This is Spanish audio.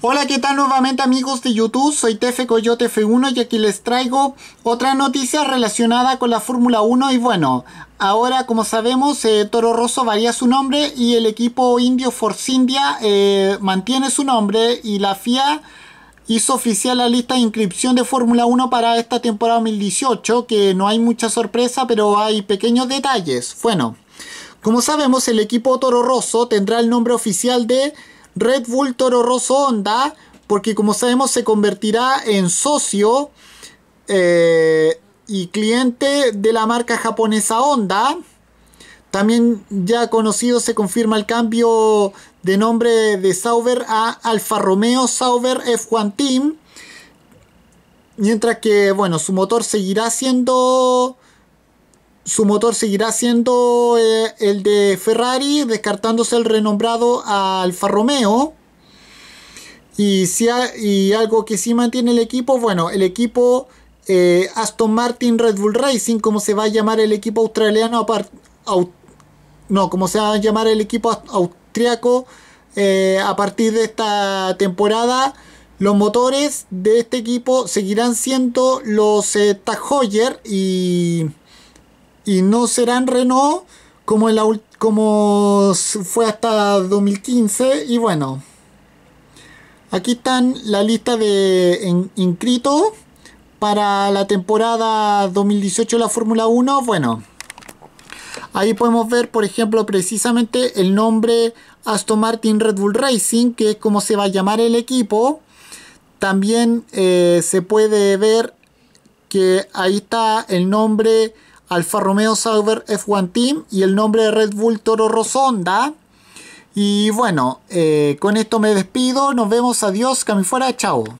Hola, ¿qué tal nuevamente amigos de YouTube? Soy Tefe Coyote F1 y aquí les traigo otra noticia relacionada con la Fórmula 1 y bueno, ahora como sabemos eh, Toro Rosso varía su nombre y el equipo indio Force India eh, mantiene su nombre y la FIA hizo oficial la lista de inscripción de Fórmula 1 para esta temporada 2018 que no hay mucha sorpresa pero hay pequeños detalles. Bueno, como sabemos el equipo Toro Rosso tendrá el nombre oficial de Red Bull Toro Rosso Honda, porque como sabemos se convertirá en socio eh, y cliente de la marca japonesa Honda. También ya conocido se confirma el cambio de nombre de Sauber a Alfa Romeo Sauber F1 Team. Mientras que, bueno, su motor seguirá siendo su motor seguirá siendo eh, el de Ferrari, descartándose el renombrado Alfa Romeo. Y, si algo que sí mantiene el equipo, bueno, el equipo eh, Aston Martin Red Bull Racing, como se va a llamar el equipo australiano, no, como se va a llamar el equipo austriaco eh, a partir de esta temporada. Los motores de este equipo seguirán siendo los Tag Heuer y y no serán Renault como, en como fue hasta 2015. Y bueno, aquí están la lista de inscritos para la temporada 2018 de la Fórmula 1. Bueno, ahí podemos ver, por ejemplo, precisamente el nombre Aston Martin Red Bull Racing, que es como se va a llamar el equipo. También eh, se puede ver que ahí está el nombre Alfa Romeo Sauber F1 Team y el nombre de Red Bull Toro Rosonda. Y bueno, eh, con esto me despido. Nos vemos. Adiós. fuera. Chao.